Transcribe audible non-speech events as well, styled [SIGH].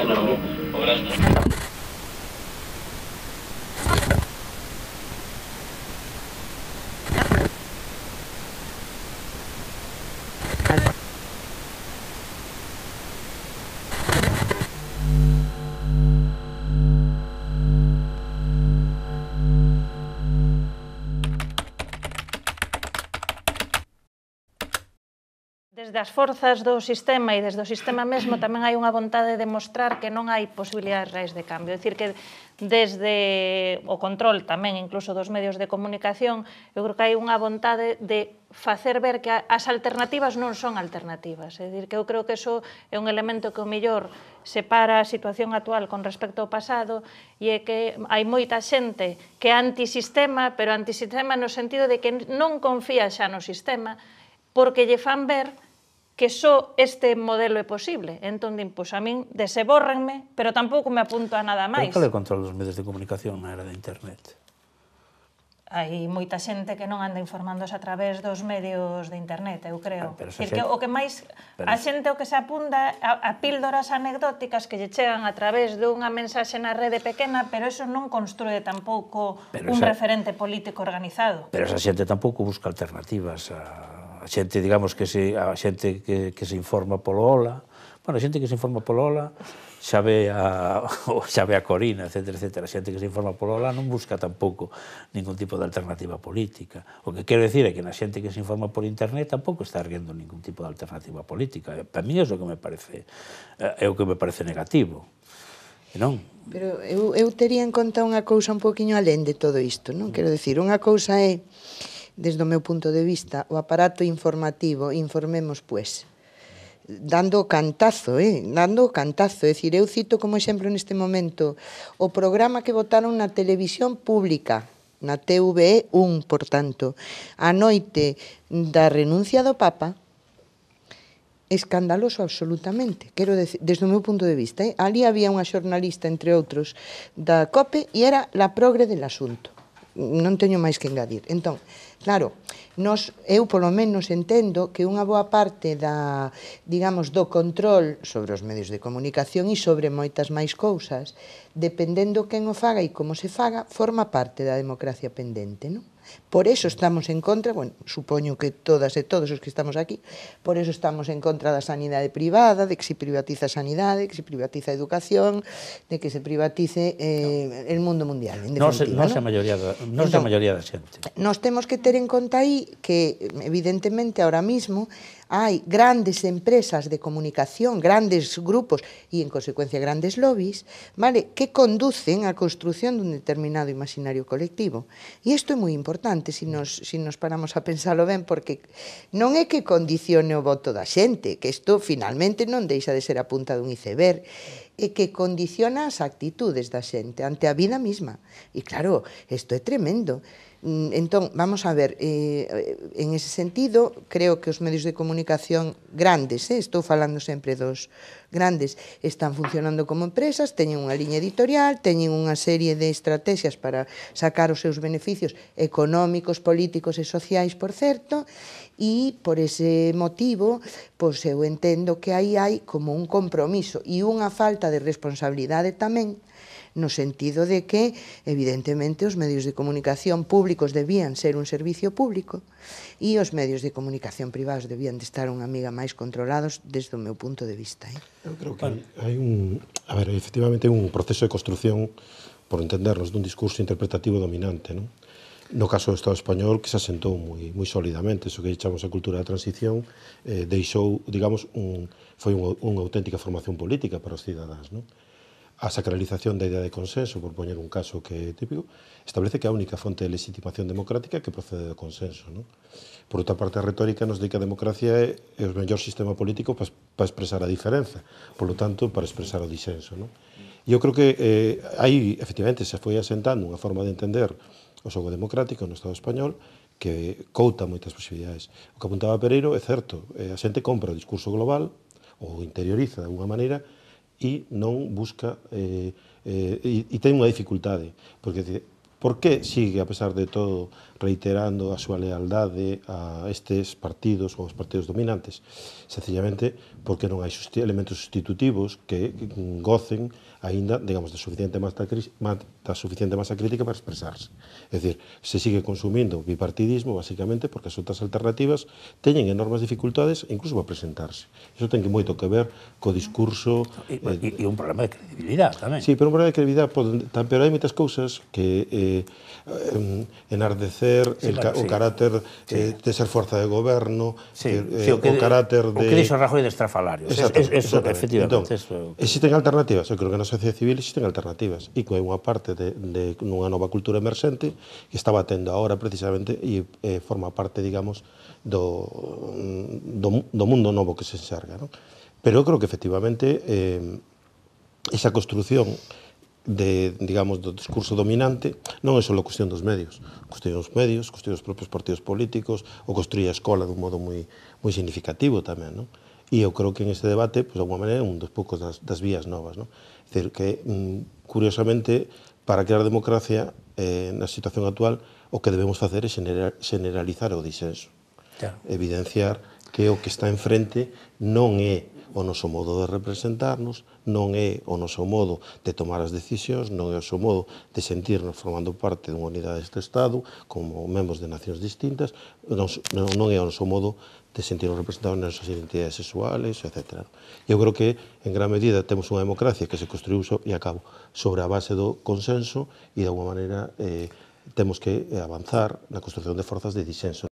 知道。Desde as forzas do sistema e desde o sistema mesmo tamén hai unha vontade de mostrar que non hai posibilidades reais de cambio. É dicir que desde o control tamén incluso dos medios de comunicación, eu creo que hai unha vontade de facer ver que as alternativas non son alternativas. É dicir que eu creo que iso é un elemento que o mellor separa a situación actual con respecto ao pasado e é que hai moita xente que é antisistema, pero antisistema no sentido de que non confía xa no sistema porque lle fan ver que só este modelo é posible. Entón, din, pois a min desebórrenme, pero tampouco me apunto a nada máis. Pero cal é o control dos medios de comunicación na era da internet? hai moita xente que non anda informándose a través dos medios de internet, eu creo. Ah, pero que, o que máis pero... a xente o que se apunda a, a píldoras anecdóticas que lle chegan a través dunha mensaxe na rede pequena, pero eso non construe tampouco pero un referente político organizado. Pero esa xente tampouco busca alternativas a a xente, digamos, que se, a xente que, que se informa polo Ola, bueno, a xente que se informa polo Ola xa ve a, [LAUGHS] xa ve a Corina, etc, etc. A xente que se informa polo Ola non busca tampouco ningún tipo de alternativa política. O que quero decir é que na xente que se informa por internet tampouco está erguendo ningún tipo de alternativa política. Eh, Para mí é o que me parece, eh, é o que me parece negativo. Non? Pero eu, eu tería en conta unha cousa un poquinho alén de todo isto, non? Quero decir, unha cousa é desde o meu punto de vista, o aparato informativo, informemos pues, dando o cantazo, eh, dando o cantazo, é dicir, eu cito como exemplo neste momento o programa que votaron na televisión pública, na TVE1, por tanto, a noite da renuncia do Papa, escandaloso absolutamente, quero decir, desde o meu punto de vista, eh? ali había unha xornalista entre outros da COPE e era la progre del asunto non teño máis que engadir. Entón, claro, nos, eu polo menos entendo que unha boa parte da, digamos, do control sobre os medios de comunicación e sobre moitas máis cousas, dependendo quen o faga e como se faga, forma parte da democracia pendente, non? Por eso estamos en contra, bueno, supoño que todas e todos os que estamos aquí, por eso estamos en contra da sanidade privada, de que se privatiza a sanidade, que se privatiza a educación, de que se privatice eh, no. el mundo mundial. En non se, non se a maioría da, non se a entón, maioría da xente. Nós temos que ter en conta aí que, evidentemente, ahora mismo, hai grandes empresas de comunicación, grandes grupos e, en consecuencia, grandes lobbies, vale, que conducen á construción dun determinado imaginario colectivo. E isto é moi importante, se si nos, si nos paramos a pensalo ben, porque non é que condicione o voto da xente, que isto finalmente non deixa de ser a punta dun iceberg, e que condiciona as actitudes da xente ante a vida misma. E claro, isto é tremendo. Mm, entón, vamos a ver, eh, eh, en ese sentido, creo que os medios de comunicación grandes, eh, estou falando sempre dos grandes, están funcionando como empresas, teñen unha liña editorial, teñen unha serie de estrategias para sacar os seus beneficios económicos, políticos e sociais, por certo, e por ese motivo pois eu entendo que aí hai como un compromiso e unha falta de responsabilidade tamén no sentido de que, evidentemente, os medios de comunicación públicos debían ser un servicio público e os medios de comunicación privados debían de estar unha amiga máis controlados desde o meu punto de vista. Eh? Eu creo que hai un... A ver, efectivamente, un proceso de construción por entendernos dun discurso interpretativo dominante, non? No caso do Estado español que se asentou moi moi solidamente, iso que chamamos a cultura da transición, eh, deixou, digamos, un, foi un, unha auténtica formación política para os cidadás. Non? A sacralización da idea de consenso, por poñer un caso que é típico, establece que a única fonte de legitimación democrática que procede do consenso. Non? Por outra parte, a retórica nos di que a democracia é, é o mellor sistema político para pa expresar a diferenza, polo tanto, para expresar o disenso. Non? Eu creo que eh, aí, efectivamente, se foi asentando unha forma de entender o xogo democrático no Estado español que couta moitas posibilidades. O que apuntaba Pereiro é certo, eh, a xente compra o discurso global ou interioriza de alguna maneira e non busca eh, eh, e, e ten unha dificultade, porque Por que sigue, a pesar de todo, reiterando a súa lealdade a estes partidos ou aos partidos dominantes? Sencillamente porque non hai susti elementos sustitutivos que gocen aínda, digamos, da suficiente masa, da suficiente masa crítica para expresarse. É dicir, se sigue consumindo o bipartidismo, basicamente, porque as outras alternativas teñen enormes dificultades incluso para presentarse. Iso ten que moito que ver co discurso... E, eh, e, e un problema de credibilidade tamén. Sí, pero un problema de credibilidade, pero hai moitas cousas que eh, eh, enardecer sí, el, claro, o sí. carácter eh, sí. eh, de ser forza de goberno, sí. Eh, sí, o, que, o carácter de... O que dixo Rajoy de estrafalario. Exactamente, es, es, exactamente. Efectivamente. Entón, eso, okay. Existen alternativas, eu creo que na sociedade civil existen alternativas, e que hai unha parte de, de unha nova cultura emerxente que está batendo agora precisamente e eh, forma parte, digamos, do, do, do mundo novo que se enxerga. Non? Pero eu creo que efectivamente eh, esa construción de, digamos, do discurso dominante non é só cuestión dos medios. Cuestión dos medios, cuestión dos propios partidos políticos, ou construir a escola dun modo moi, moi significativo tamén, non? E eu creo que en este debate, pois, de alguma maneira, é un dos poucos das, das vías novas, non? É dicir, que, mm, curiosamente, para crear democracia eh, na situación actual, o que debemos facer é generar, generalizar o disenso. Claro. Evidenciar que o que está enfrente non é o noso modo de representarnos, non é o noso modo de tomar as decisións, non é o noso modo de sentirnos formando parte dunha unidade deste Estado, como membros de nacións distintas, non, é o noso modo de sentirnos representados nas nosas identidades sexuales, etc. Eu creo que, en gran medida, temos unha democracia que se construiu e acabo sobre a base do consenso e, de alguma maneira, eh, temos que avanzar na construción de forzas de disenso.